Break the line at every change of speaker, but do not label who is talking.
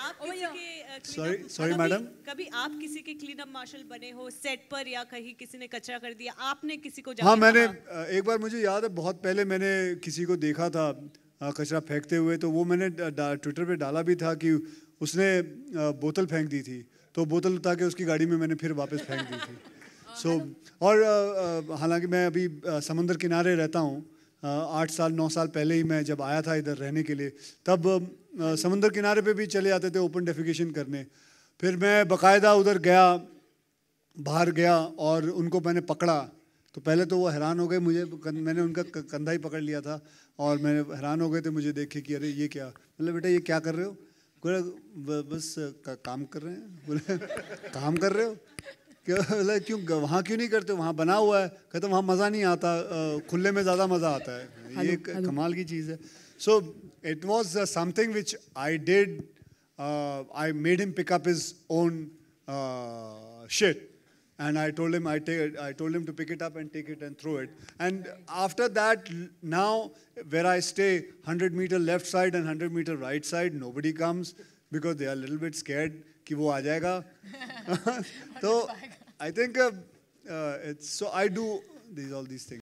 आप oh, किसी के
सॉरी सॉरी मैडम
कभी आप किसी के क्लीन अप मार्शल बने हो सेट पर या कहीं किसी ने कचरा कर दिया आपने किसी को
हाँ मैंने uh, एक बार मुझे याद है बहुत पहले मैंने किसी को देखा था uh, कचरा फेंकते हुए तो वो मैंने ट्विटर uh, पे डाला भी था कि उसने बोतल फेंक दी थी तो बोतल उठा के उसकी गाड़ी में मैंने फिर वापस फेंक दी थी सो so, और हालांकि मैं अभी समंदर किनारे रहता हूँ आठ साल नौ साल पहले ही मैं जब आया था इधर रहने के लिए तब um, समंदर किनारे पे भी चले जाते थे ओपन डेफिकेशन करने फिर मैं बकायदा उधर गया बाहर गया और उनको मैंने पकड़ा तो पहले तो वो हैरान हो गए मुझे मैंने उनका कंधा ही पकड़ लिया था और मैंने हैरान हो गए थे मुझे देखे कि अरे ये क्या मतलब बेटा ये क्या कर रहे हो बोले बस का, काम कर रहे हैं बोले काम कर रहे हो क्यों क्यों वहाँ क्यों नहीं करते वहाँ बना हुआ है कहते वहाँ मज़ा नहीं आता खुले में ज़्यादा मज़ा आता है ये कमाल की चीज़ है so it was something which I did I made him pick up his own shit and I told him I take I told him to pick it up and take it and throw it. And after that, now where I stay, 100 meter left side and 100 meter right side, nobody comes because they are a little bit scared ki wo aa jayega
so
I think uh, uh, it's so I do these all these things.